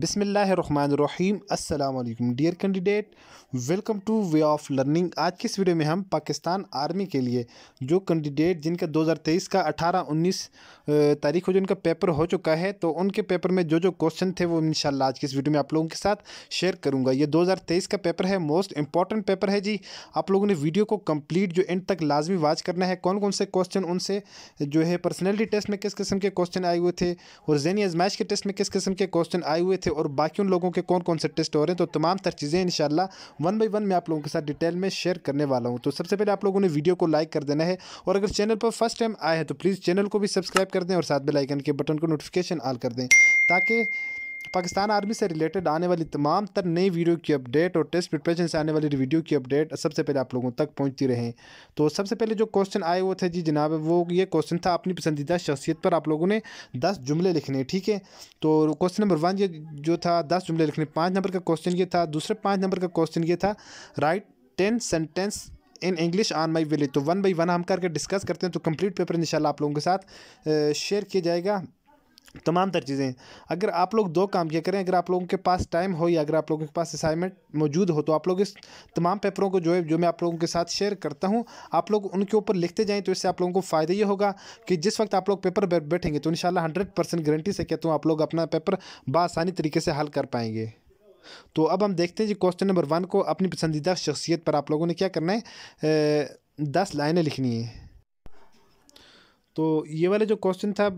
बिसमीम अल्लाम dear candidate welcome to way of learning आज की इस वीडियो में हम पाकिस्तान आर्मी के लिए जो कैंडिडेट जिनका 2023 का 18-19 तारीख को जिनका पेपर हो चुका है तो उनके पेपर में जो जो क्वेश्चन थे वो इन आज की इस वीडियो में आप लोगों के साथ शेयर करूंगा ये 2023 का पेपर है मोस्ट इंपॉर्टेंट पेपर है जी आप लोगों ने वीडियो को कम्प्लीट जो एंड तक लाजमी वाच करना है कौन कौन से क्वेश्चन उनसे जो है पर्सनैलिटी टेस्ट में किस किस्म के क्वेश्चन आए हुए थे और जैनी आजमाइश के टेस्ट में किस किस्म के क्वेश्चन आए हुए थे और बाकी उन लोगों के कौन कौन से टेस्ट हो रहे हैं तो तमाम तर चीज़ें इन वन बाई वन मैं आप लोगों के साथ डिटेल में शेयर करने वाला हूँ तो सबसे पहले आप लोगों ने वीडियो को लाइक कर देना है और अगर चैनल पर फर्स्ट टाइम आए हैं तो प्लीज़ चैनल को भी सब्सक्राइब कर दें और साथ में लाइकन के बटन को नोटिफिकेशन ऑल कर दें ताकि पाकिस्तान आर्मी से रिलेटेड आने वाली तमाम तर नई वीडियो की अपडेट और टेस्ट प्रिपरेशन से आने वाली वीडियो की अपडेट सबसे पहले आप लोगों तक पहुंचती रहें तो सबसे पहले जो क्वेश्चन आए हुए थे जी जनाब वो ये क्वेश्चन था अपनी पसंदीदा शख्सियत पर आप लोगों ने दस जुमले लिखने ठीक है तो क्वेश्चन नंबर वन ये जो था दस जुमले लिखने पाँच नंबर का क्वेश्चन ये था दूसरे पाँच नंबर का क्वेश्चन ये था write ten sentence in English on my village तो वन बाई वन हम करके डिस्कस करते हैं तो कंप्लीट पेपर इंशाल्लाह आप लोगों के साथ शेयर किया जाएगा तमाम तर चीज़ें अगर आप लोग दो काम किया करें अगर आप लोगों के पास टाइम हो या अगर आप लोगों के पास असाइनमेंट मौजूद हो तो आप लोग इस तमाम पेपरों को जो है जो मैं आप लोगों के साथ शेयर करता हूं आप लोग उनके ऊपर लिखते जाएं तो इससे आप लोगों को फ़ायदा ये होगा कि जिस वक्त आप लोग पेपर बैठेंगे तो इन शाला गारंटी से कहता हूँ तो आप लोग अपना पेपर बसानी तरीके से हल कर पाएंगे तो अब हम देखते हैं जी क्वेश्चन नंबर वन को अपनी पसंदीदा शख्सियत पर आप लोगों ने क्या करना है दस लाइनें लिखनी है तो ये वाला जो क्वेश्चन था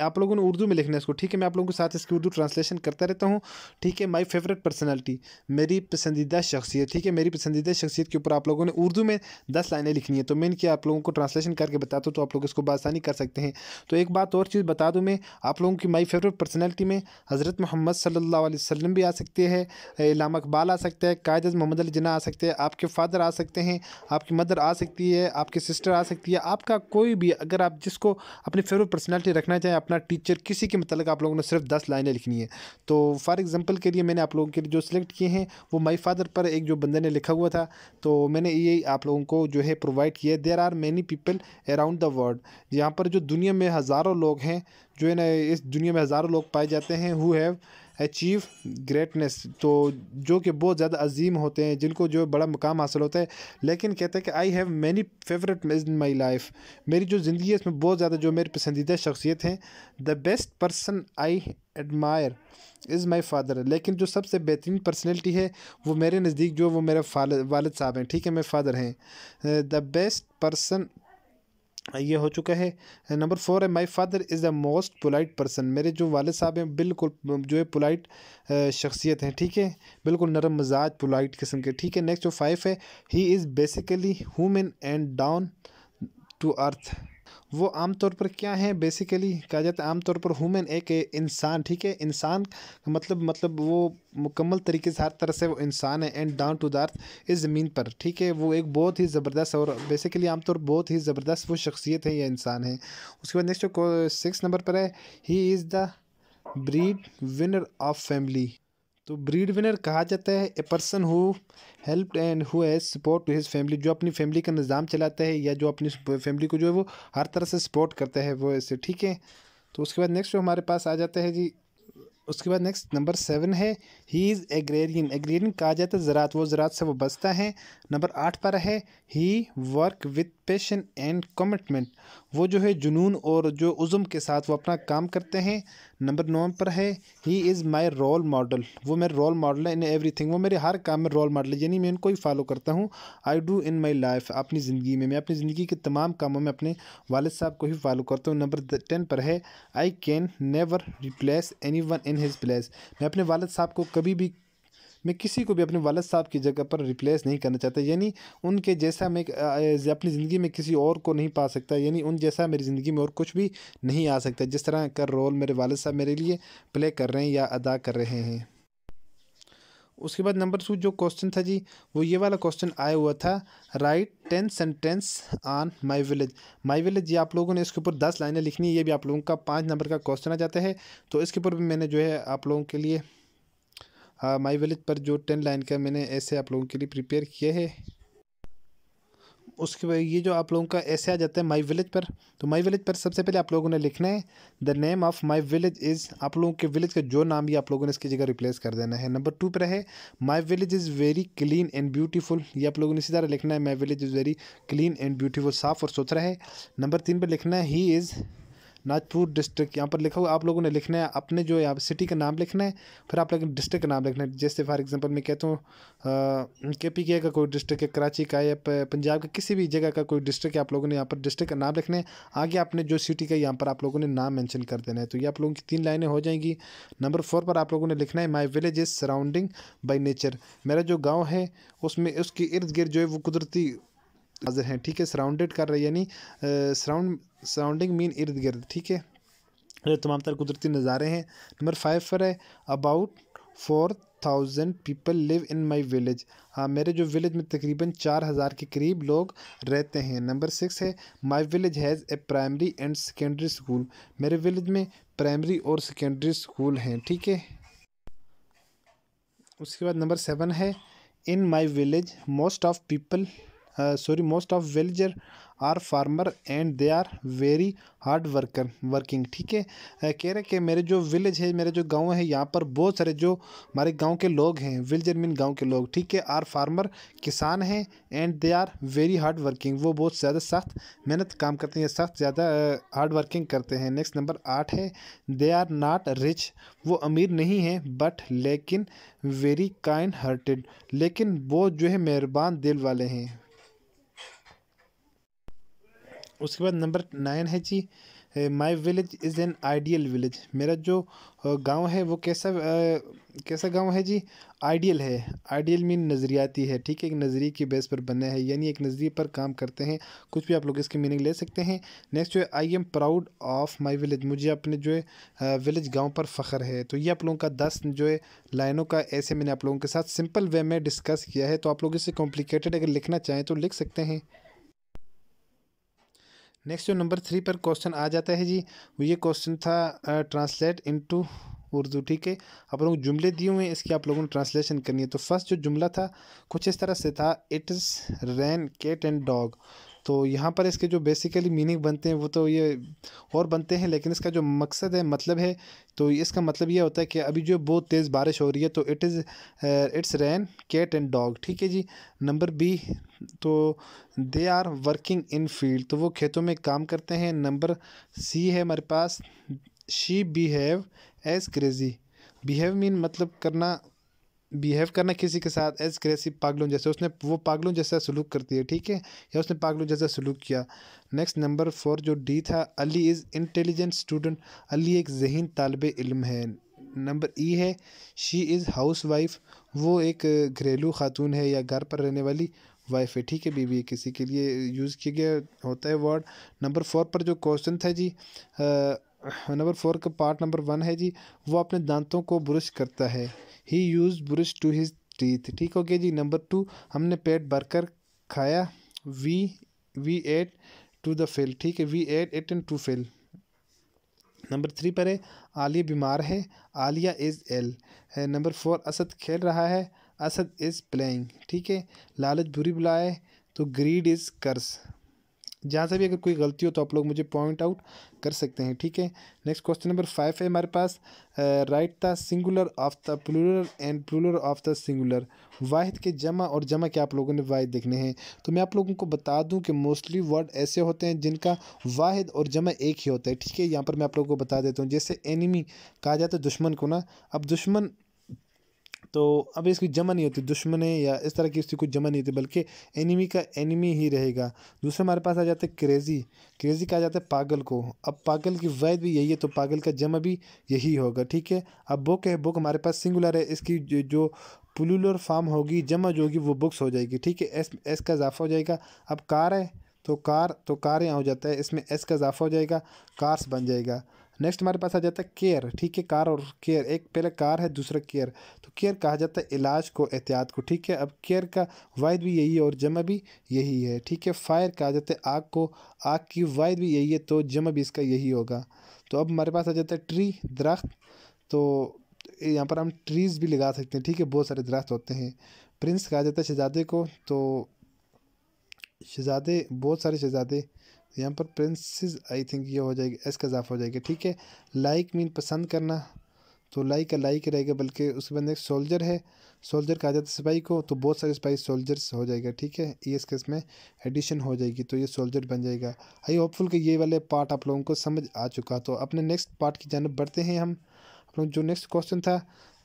आप लोगों ने उर्दू में लिखना है इसको ठीक है मैं आप लोगों के साथ इसकी उर्दू ट्रांसलेशन करता रहता हूँ ठीक है माई फेवरेट पर्सनैलिटी मेरी पसंदीदा शख्सियत ठीक है मेरी पसंदीदा शख्सियत के ऊपर आप लोगों ने उर्दू में दस लाइनें लिखनी है तो मैं इनकी आप लोगों को ट्रांसलेशन करके बताता हूँ तो आप लोग इसको बासानी कर सकते हैं तो एक बात और चीज़ बता दूँ मैं आप लोगों की माई फेवरेट पर्सनैलिटी में हज़रत मोहम्मद सल्ला वसम भी आ सकते हैं इलाम अकबाल आ सकता है कायद मोहम्मद अली जना आ सकते हैं आपके फादर आ सकते हैं आपकी मदर आ सकती है आपकी सिस्टर आ सकती है आपका कोई भी अगर आप जिसको अपनी फेवरेट पर्सनैलिटी रखना चाहें अपना टीचर किसी के मतलब आप लोगों ने सिर्फ दस लाइनें लिखनी है तो फॉर एग्ज़ाम्पल के लिए मैंने आप लोगों के लिए जो सिलेक्ट किए हैं वो माय फादर पर एक जो बंदे ने लिखा हुआ था तो मैंने ये आप लोगों को जो है प्रोवाइड किया there are many people around the world यहाँ पर जो दुनिया में हज़ारों लोग हैं जो है ना इस दुनिया में हज़ारों लोग पाए जाते हैं हु हैव अचीव ग्रेटनेस तो जो कि बहुत ज़्यादा अजीम होते हैं जिनको जो बड़ा मुकाम हासिल होता है लेकिन कहते हैं कि I have many favourite in my life मेरी जो ज़िंदगी है इसमें बहुत ज़्यादा जो मेरी पसंदीदा शख्सियत हैं the best person I admire is my father लेकिन जो सबसे बेहतरीन पर्सनैलिटी है वो मेरे नज़दीक जो वो मेरे वालद साहब हैं ठीक है मेरे फादर हैं द बेस्ट पर्सन ये हो चुका है नंबर फोर है my father is the most polite person मेरे जो वाले साहब हैं बिल्कुल जो है पोलाइट शख्सियत हैं ठीक है बिल्कुल नरम मजाज पोलाइट किस्म के ठीक है नेक्स्ट जो फाइव है he is basically human and down to earth वो आमतौर पर क्या है बेसिकली कहा जाता है आमतौर पर हुमेन एक इंसान ठीक है इंसान मतलब मतलब वो मुकम्मल तरीके से हर तरह से वो इंसान है and down to the earth इस ज़मीन पर ठीक है वो एक बहुत ही ज़बरदस्त और बेसिकली आमतौर बहुत ही ज़बरदस्त वो शख्सियत है या इंसान है उसके बाद नेक्स्ट सिक्स नंबर पर है he is the breed winner of family तो ब्रीड विनर कहा जाता है a person who help and who has support to his family जो अपनी फैमिली का निज़ाम चलाता है या जो अपनी फैमिली को जो है वो हर तरह से सपोर्ट करता है वो ऐसे ठीक है तो उसके बाद नेक्स्ट जो हमारे पास आ जाता है जी उसके बाद नेक्स्ट नंबर सेवन है ही इज़ एग्रेरियन एग्रेरियन कहा जाता है ज़रात वो ज़रात से वो बसता है नंबर आठ पर है he work with passion and commitment वो जो है जुनून और जो उज़म के साथ वो अपना काम करते हैं नंबर नौ पर है he is my role model वो मेरा रोल मॉडल है इन एवरी थिंग वो मेरे हर काम में रोल मॉडल है यानी मैं उनको ही फॉलो करता हूँ I do in my life अपनी ज़िंदगी में मैं अपनी ज़िंदगी के तमाम कामों में अपने वालद साहब को ही फॉलो करता हूँ नंबर टेन पर है I can never replace any one in his place मैं अपने वालद साहब को कभी भी मैं किसी को भी अपने वालद साहब की जगह पर रिप्लेस नहीं करना चाहता यानी उनके जैसा मैं अपनी ज़िंदगी में किसी और को नहीं पा सकता यानी उन जैसा मेरी ज़िंदगी में और कुछ भी नहीं आ सकता जिस तरह का रोल मेरे वालद साहब मेरे लिए प्ले कर रहे हैं या अदा कर रहे हैं उसके बाद नंबर टू जो क्वेश्चन था जी वो ये वाला क्वेश्चन आया हुआ था write ten sentence on my village my village ये आप लोगों ने इसके ऊपर दस लाइनें लिखनी है ये भी आप लोगों का पाँच नंबर का क्वेश्चन आ जाता है तो इसके ऊपर भी मैंने जो है आप लोगों के लिए हाँ माई विलेज पर जो टेन लाइन का मैंने ऐसे आप लोगों के लिए प्रिपेयर किया है उसके बाद ये जो आप लोगों का ऐसे आ जाता है माई विलेज पर तो माई विलेज पर सबसे पहले आप लोगों ने लिखना है the name of my village is आप लोगों के विलेज का जो नाम भी आप लोगों ने इसकी जगह रिप्लेस कर देना है नंबर टू पर है my village is very clean and beautiful ये आप लोगों ने इसी तरह लिखना है my village is very clean and beautiful साफ़ और सुथरा है नंबर तीन पर लिखना है ही इज़ नागपुर डिस्ट्रिक्ट यहाँ पर लिखा हुआ आप लोगों ने लिखना है अपने जो यहाँ सिटी का नाम लिखना है फिर आप लोग डिस्ट्रिक्ट का नाम लिखना है जैसे फॉर एग्जांपल मैं कहता हूँ के पी के का कोई डिस्ट्रिक्ट है कराची का या पंजाब का किसी भी जगह का कोई डिस्ट्रिक्ट है आप लोगों ने यहाँ पर डिस्ट्रिक्ट का नाम लिखना है आगे आपने जो सिटी का यहाँ पर आप लोगों ने नाम मैंशन कर देना है तो ये आप लोगों की तीन लाइनें हो जाएंगी नंबर फोर पर आप लोगों ने लिखना है my village is surrounding by nature मेरा जो गाँव है उसमें उसके इर्द गिर्द जो है वो कुदरती हैं ठीक है सराउंडेड कर रहे हैं यानी सराउंड सराउंडिंग मीन इर्द गिर्द ठीक है ये तमाम तर कुदरती नज़ारे हैं नंबर फाइव पर है about four thousand people live in my village हाँ मेरे जो विलेज में तकरीबन चार हज़ार के करीब लोग रहते हैं नंबर सिक्स है my village has a primary and secondary school मेरे विलेज में प्राइमरी और सेकेंडरी स्कूल हैं ठीक है उसके बाद नंबर सेवन है in my village most of people sorry most of villager are farmer and they are very hard worker working ठीक है uh, कह रहे कि मेरे जो विलेज है मेरे जो गांव है यहाँ पर बहुत सारे जो हमारे गांव के लोग हैं विलेजर मीन गांव के लोग ठीक है आर फार्मर किसान हैं and they are very hard working वो बहुत ज़्यादा सख्त मेहनत काम करते हैं सख्त ज़्यादा हार्ड uh, वर्किंग करते हैं नेक्स्ट नंबर आठ है दे आर नाट रिच वो अमीर नहीं है बट लेकिन वेरी काइंड हार्टेड लेकिन वो जो है मेहरबान दिल वाले हैं उसके बाद नंबर नाइन है जी my village is an ideal village मेरा जो गांव है वो कैसा आ, कैसा गांव है जी आइडियल है आइडियल मीन नज़रियाती है ठीक है एक नज़रिए के बेस पर बना है यानी एक नज़रिए पर काम करते हैं कुछ भी आप लोग इसकी मीनिंग ले सकते हैं नेक्स्ट जो है I am proud of my village मुझे अपने जो है विलेज गांव पर फ़ख्र है तो ये आप लोगों का दस जो है लाइनों का ऐसे मैंने आप लोगों के साथ सिंपल वे में डिस्कस किया है तो आप लोग इसे कॉम्प्लिकेटेड अगर लिखना चाहें तो लिख सकते हैं नेक्स्ट जो नंबर थ्री पर क्वेश्चन आ जाता है जी वो ये क्वेश्चन था ट्रांसलेट इनटू उर्दू ठीक है आप लोगों को जुमले दिए हुए हैं इसकी आप लोगों ने ट्रांसलेशन करनी है तो फर्स्ट जो जुमला था कुछ इस तरह से था it is rain cat and dog तो यहाँ पर इसके जो बेसिकली मीनिंग बनते हैं वो तो ये और बनते हैं लेकिन इसका जो मकसद है मतलब है तो इसका मतलब ये होता है कि अभी जो बहुत तेज़ बारिश हो रही है तो it is it's rain cat and dog ठीक है जी नंबर बी तो they are working in field तो वो खेतों में काम करते हैं नंबर सी है हमारे पास she behave as crazy behave mean मतलब करना बिहेव करना किसी के साथ एज ग्रेसिव पागलों जैसे उसने वो पागलों जैसा सलूक करती है ठीक है या उसने पागलों जैसा सलूक किया नेक्स्ट नंबर फोर जो डी था Ali is intelligent student Ali एक जहन तालब इल्म है नंबर ई e है शी इज़ हाउस वाइफ वो एक घरेलू खातून है या घर पर रहने वाली वाइफ है ठीक है बीवी किसी के लिए यूज़ किया गया होता है वर्ड नंबर फोर पर जो क्वेश्चन था जी नंबर फोर का पार्ट नंबर वन है जी वो अपने दांतों को ब्रश करता है he use brush to his teeth ठीक हो गया जी नंबर टू हमने पेट भरकर खाया we we ate to the full ठीक है we ate ate and to full number three पर है आलिया बीमार है आलिया इज़ एल है नंबर फोर असद खेल रहा है असद इज़ प्लेइंग ठीक है लालच बुरी बुलाए तो ग्रीड इज़ कर्स जहाँ से भी अगर कोई गलती हो तो आप लोग मुझे पॉइंट आउट कर सकते हैं ठीक है नेक्स्ट क्वेश्चन नंबर फाइव है हमारे पास write the singular of the plural and plural of the singular वाहिद के जमा और जमा के आप लोगों ने वाहिद देखने हैं तो मैं आप लोगों को बता दूं कि मोस्टली वर्ड ऐसे होते हैं जिनका वाहिद और जमा एक ही होता है ठीक है यहाँ पर मैं आप लोगों को बता देता हूँ जैसे एनिमी कहा जाता है दुश्मन को ना अब दुश्मन तो अब इसकी जमा नहीं होती दुश्मन या इस तरह की उसकी कुछ जमा नहीं होती बल्कि एनिमी का एनिमी ही रहेगा दूसरा हमारे पास आ जाता है क्रेज़ी क्रेज़ी कहा जाता है पागल को अब पागल की वैद भी यही है तो पागल का जमा भी यही होगा ठीक है अब बुक है बुक हमारे पास सिंगुलर है इसकी जो पुलुलर फार्म होगी जमा जो होगी वो बुक्स हो जाएगी ठीक है एस एस का इजाफा हो जाएगा अब कार है तो कार तो कार यहाँ हो जाता है इसमें एस का इजाफा हो जाएगा कार्स बन जाएगा नेक्स्ट हमारे पास आ जाता है केयर ठीक है कार और केयर एक पहले कार है दूसरा केयर तो केयर कहा जाता है इलाज को एहतियात को ठीक है अब केयर का वायद भी यही है और जमा भी यही है ठीक है फायर कहा जाता है आग को आग की वायद भी यही है तो जमा भी इसका यही होगा तो अब हमारे पास आ जाता है ट्री दरख्त तो यहाँ पर हम ट्रीज़ भी लगा सकते हैं ठीक है बहुत सारे दरख्त होते हैं प्रिंस कहा जाता है शहजादे को तो शहजादे बहुत सारे शहजादे यहाँ पर प्रिंसेस आई थिंक ये हो जाएगी एस का इजाफा हो जाएगा ठीक है लाइक मीन पसंद करना तो लाइक का लाइक रहेगा बल्कि उसके बाद एक सोल्जर है सोल्जर कहा जाता है सिपाही को तो बहुत सारे सिपाही सोल्जर्स हो जाएगा ठीक है ये इसके इसमें एडिशन हो जाएगी तो ये सोल्जर बन जाएगा आई होपफुल कि ये वाले पार्ट आप लोगों को समझ आ चुका तो अपने नेक्स्ट पार्ट की जानब बढ़ते हैं हम अपना जो नेक्स्ट क्वेश्चन था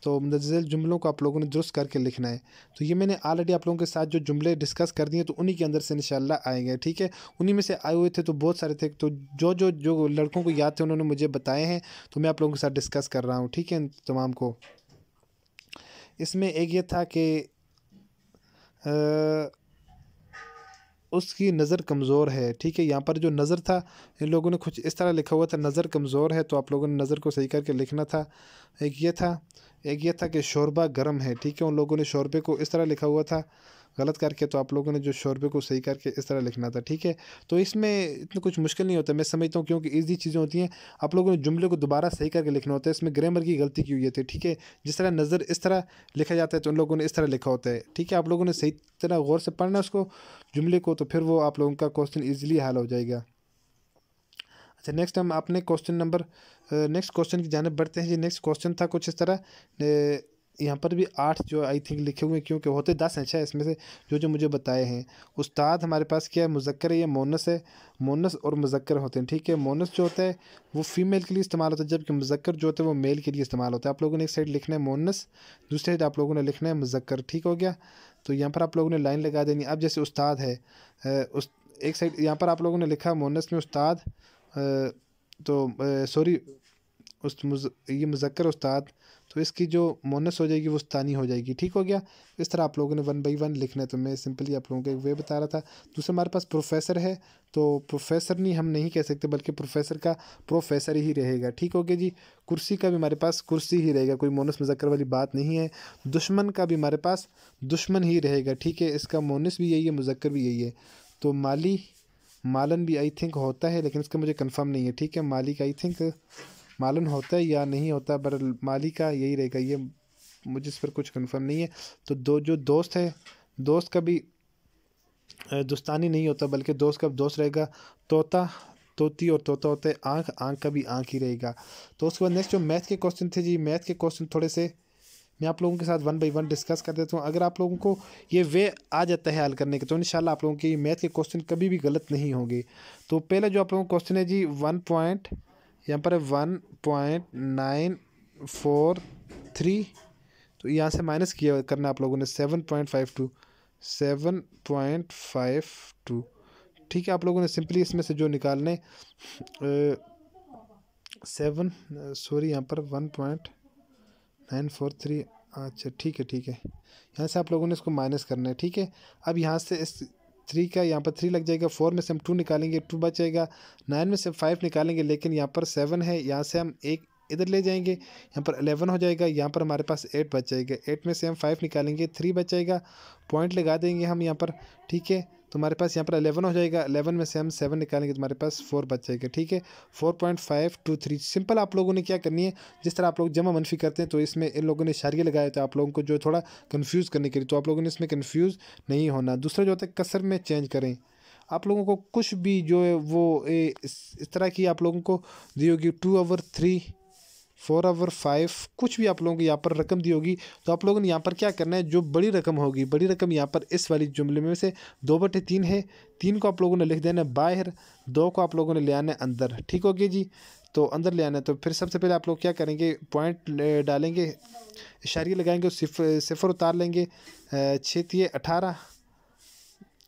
तो मुतजिल जुमलों को आप लोगों ने दुरुस्त करके लिखना है तो ये मैंने ऑलरेडी आप लोगों के साथ जो जुमले डिस्कस कर दिए तो उन्हीं के अंदर से इन आएंगे ठीक है उन्हीं में से आए हुए थे तो बहुत सारे थे तो जो जो जो लड़कों को याद थे उन्होंने मुझे बताए हैं तो मैं आप लोगों के साथ डिस्कस कर रहा हूँ ठीक है तमाम को इसमें एक ये था कि उसकी नज़र कमज़ोर है ठीक है यहाँ पर जो नज़र था इन लोगों ने कुछ इस तरह लिखा हुआ था नज़र कमज़ोर है तो आप लोगों ने नज़र को सही करके लिखना था एक ये था एक ये था कि शोरबा गर्म है ठीक है उन लोगों ने शोरबे को इस तरह लिखा हुआ था गलत करके तो आप लोगों ने जो शोरबे को सही करके इस तरह लिखना था ठीक है तो इसमें इतना कुछ मुश्किल नहीं होता मैं समझता हूँ क्योंकि ईजी चीज़ें होती हैं आप लोगों ने जुमले को दोबारा सही करके लिखना होता है इसमें ग्रामर की गलती की हुई थी है ठीक है जिस तरह नज़र इस तरह लिखा जाता है तो उन लोगों ने इस तरह लिखा होता है ठीक है आप लोगों ने सही तरह गौर से पढ़ना उसको जुमले को तो फिर वो आप लोगों का क्वेश्चन ईजिली हल हो जाएगा अच्छा नेक्स्ट हम अपने क्वेश्चन नंबर नेक्स्ट क्वेश्चन की जानब बढ़ते हैं ये नेक्स्ट क्वेश्चन था कुछ इस तरह यहाँ पर भी आठ जो आई थिंक लिखे हुए हैं क्योंकि होते दस हैं छः इसमें से जो जो मुझे बताए हैं उस्ताद हमारे पास क्या है मुजक्र या मोनस है मोनस और मुजक्र होते हैं ठीक है मोनस जो होता है वो फीमेल के लिए इस्तेमाल होता है जबकि मुजक्र जो होता है वो मेल के लिए इस्तेमाल होता है आप लोगों ने एक साइड लिखना है मोनस दूसरी साइड आप लोगों ने लिखना है मुजक्र ठीक हो गया तो यहाँ पर आप लोगों ने लाइन लगा देनी अब जैसे उस्ताद है उस एक साइड यहाँ पर आप लोगों ने लिखा मोनस में उस्ताद तो सॉरी उस ये मुजक्र उस्ताद तो इसकी जो मोनस हो जाएगी वो स्थानी हो जाएगी ठीक हो गया इस तरह आप लोगों ने वन बाई वन लिखना है तो मैं सिंपली आप लोगों को एक वे बता रहा था दूसरे हमारे पास प्रोफेसर है तो प्रोफेसर नहीं हम नहीं कह सकते बल्कि प्रोफेसर का प्रोफेसर ही रहेगा ठीक हो गया जी कुर्सी का भी हमारे पास कुर्सी ही रहेगा कोई मोनस मजक्कर वाली बात नहीं है दुश्मन का भी हमारे पास दुश्मन ही रहेगा ठीक है इसका मोनस भी यही है मुजक्कर भी यही है तो माली मालन भी आई थिंक होता है लेकिन इसका मुझे कंफर्म नहीं है ठीक है मालिक आई थिंक मालूम होता है या नहीं होता पर माली का यही रहेगा ये मुझे इस पर कुछ कंफर्म नहीं है तो दो जो दोस्त है दोस्त का भी दोस्तानी नहीं होता बल्कि दोस्त का दोस्त रहेगा तोता तोती और तोता होते हैं आँख आँख का भी आँख ही रहेगा तो उसके बाद नेक्स्ट जो मैथ के क्वेश्चन थे जी मैथ के क्वेश्चन थोड़े से मैं आप लोगों के साथ वन बाई वन डिस्कस कर देता हूँ अगर आप लोगों को ये वे आ जाता है हल करने के तो इन आप लोगों के मैथ के क्वेश्चन कभी भी गलत नहीं होंगे तो पहला जो आप लोगों का क्वेश्चन है जी वन पॉइंट यहाँ पर है one point nine four three तो यहाँ से माइनस किया करना आप लोगों ने seven point five two seven point five two ठीक है आप लोगों ने सिंपली इसमें से जो निकालने सेवन सॉरी यहाँ पर one point nine four three अच्छा ठीक है ठीक है यहाँ से आप लोगों ने इसको माइनस करना है ठीक है अब यहाँ से इस थ्री का यहाँ पर थ्री लग जाएगा फोर में से हम टू निकालेंगे टू बचेगा नाइन में से फाइव निकालेंगे लेकिन यहाँ पर सेवन है यहाँ से हम एक इधर ले जाएंगे यहाँ पर अलेवन हो जाएगा यहाँ पर हमारे पास एट बच जाएगा एट में से हम फाइव निकालेंगे थ्री बचेगा पॉइंट लगा देंगे हम यहाँ पर ठीक है तुम्हारे पास यहाँ पर अलेवन हो जाएगा अलेवन में से हम सेवन निकालेंगे तुम्हारे पास फोर बच जाएगा ठीक है four point five two three simple आप लोगों ने क्या करनी है जिस तरह आप लोग जमा मनफी करते हैं तो इसमें इन लोगों ने इशारे लगाए थे आप लोगों को जो थोड़ा कन्फ्यूज़ करने के लिए तो आप लोगों ने इसमें कन्फ्यूज़ नहीं होना दूसरा जो होता है कसर में चेंज करें आप लोगों को कुछ भी जो है वो ए, इस, इस तरह की आप लोगों को दी होगी two hour three four hour five कुछ भी आप लोगों को यहाँ पर रकम दी होगी तो आप लोगों ने यहाँ पर क्या करना है जो बड़ी रकम होगी बड़ी रकम यहाँ पर इस वाली जुमले में से दो बटे तीन है तीन को आप लोगों ने लिख देना है बाहर दो को आप लोगों ने ले आना है अंदर ठीक हो गया जी तो अंदर ले आना है तो फिर सबसे पहले आप लोग क्या करेंगे पॉइंट डालेंगे इशारे लगाएंगे सिफर सिफर उतार लेंगे छः तीय अठारह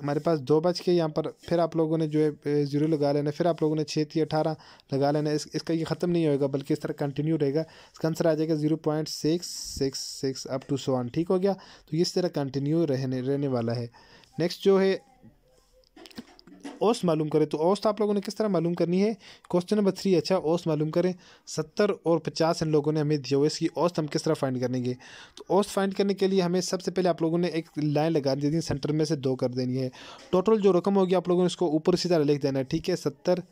हमारे पास दो बज के यहाँ पर फिर आप लोगों ने जो है ज़ीरो लगा लेना फिर आप लोगों ने छः थी अठारह लगा लेना इस, इसका ये ख़त्म नहीं होएगा बल्कि इस तरह कंटिन्यू रहेगा इसका आंसर आ जाएगा zero point six six six up to so one ठीक हो गया तो इस तरह कंटिन्यू रहने रहने वाला है नेक्स्ट जो है ओस मालूम करें तो औस्त तो आप लोगों ने किस तरह मालूम करनी है क्वेश्चन नंबर थ्री अच्छा ओस मालूम करें सत्तर और पचास इन लोगों ने हमें दिया हुआ इसकी औस्त हम किस तरह फाइंड करेंगे तो औस्त फाइंड करने के लिए हमें सबसे पहले आप लोगों ने एक लाइन लगा दी थी सेंटर में से दो कर देनी है टोटल जो रकम होगी आप लोगों ने उसको ऊपर सी तरह लिख देना है ठीक है सत्तर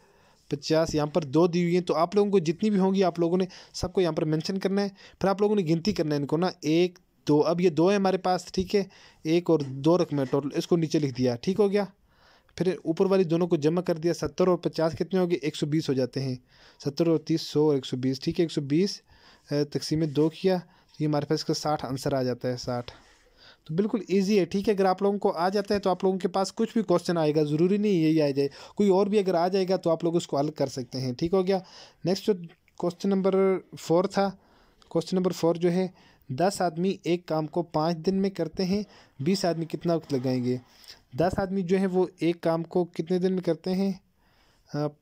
पचास यहाँ पर दो दी हुई हैं तो आप लोगों को जितनी भी होंगी आप लोगों ने सबको यहाँ पर मैंशन करना है फिर आप लोगों ने गिनती करना है इनको ना एक दो अब ये दो है हमारे पास ठीक है एक और दो रकम है टोटल इसको नीचे लिख दिया ठीक हो गया फिर ऊपर वाली दोनों को जमा कर दिया सत्तर और पचास कितने हो गए एक सौ बीस हो जाते हैं सत्तर और तीस सौ और एक सौ बीस ठीक है एक सौ बीस तकसीम दो किया तो ये हमारे पास इसका साठ आंसर आ जाता है साठ तो बिल्कुल ईजी है ठीक है अगर आप लोगों को आ जाता है तो आप लोगों के पास कुछ भी क्वेश्चन आएगा ज़रूरी नहीं यही आ जाए कोई और भी अगर आ जाएगा तो आप लोग उसको हल कर सकते हैं ठीक हो गया नेक्स्ट जो क्वेश्चन नंबर फोर था क्वेश्चन नंबर फोर जो है दस आदमी एक काम को पाँच दिन में करते हैं बीस आदमी कितना वक्त लगाएंगे दस आदमी जो है वो एक काम को कितने दिन में करते हैं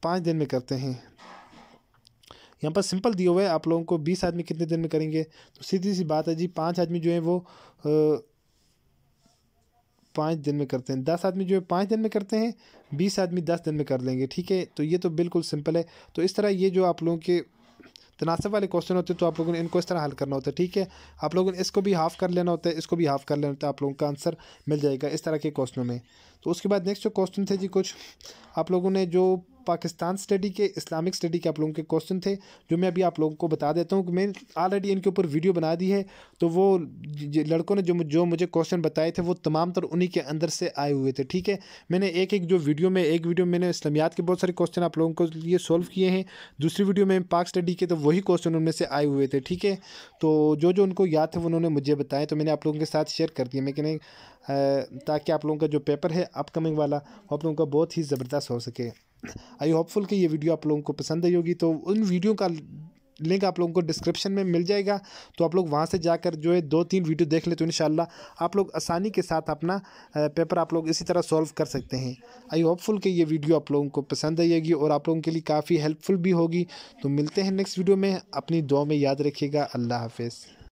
पाँच दिन में करते हैं यहाँ पर सिंपल दिए हुए है आप लोगों को बीस आदमी कितने दिन में करेंगे तो सीधी सी बात है जी पाँच आदमी जो है वो पाँच दिन में करते हैं दस आदमी जो है पाँच दिन में करते हैं बीस आदमी दस दिन में कर लेंगे ठीक है तो ये तो बिल्कुल सिंपल है तो इस तरह ये जो आप लोगों के तनासब वाले क्वेश्चन होते हैं तो आप लोगों ने इनको इस तरह हल करना होता है ठीक है आप लोगों ने इसको भी हाफ़ कर लेना होता है इसको भी हाफ़ कर लेना होता है आप लोगों का आंसर मिल जाएगा इस तरह के क्वेश्चनों में तो उसके बाद नेक्स्ट जो क्वेश्चन थे जी कुछ आप लोगों ने जो पाकिस्तान स्टडी के इस्लामिक स्टडी के आप लोगों के क्वेश्चन थे जो मैं अभी आप लोगों को बता देता हूँ कि मैंने ऑलरेडी इनके ऊपर वीडियो बना दी है तो वो लड़कों ने जो जो मुझे क्वेश्चन बताए थे वो तमाम तर उन्हीं के अंदर से आए हुए थे ठीक है मैंने एक एक जो वीडियो में एक वीडियो मैंने इस्लामियात के बहुत सारे क्वेश्चन आप लोगों को लिए सोल्व किए हैं दूसरी वीडियो में पाक स्टडी के तो वही क्वेश्चन उनमें से आए हुए थे ठीक है तो जो जो उनको याद थे उन्होंने मुझे बताया तो मैंने आप लोगों के साथ शेयर कर दिया मैं कहने ताकि आप लोगों का जो पेपर है अपकमिंग वाला वो आप लोगों का बहुत ही ज़बरदस्त हो सके आई होपफुल कि ये वीडियो आप लोगों को पसंद आई होगी तो उन वीडियो का लिंक आप लोगों को डिस्क्रिप्शन में मिल जाएगा तो आप लोग वहाँ से जाकर जो है दो तीन वीडियो देख ले तो इन आप लोग आसानी के साथ अपना पेपर आप लोग इसी तरह सॉल्व कर सकते हैं आई होपफुल कि ये वीडियो आप लोगों को पसंद आएगी और आप लोगों के लिए काफ़ी हेल्पफुल भी होगी तो मिलते हैं नेक्स्ट वीडियो में अपनी दुआ में याद रखिएगा अल्लाह हाफिज़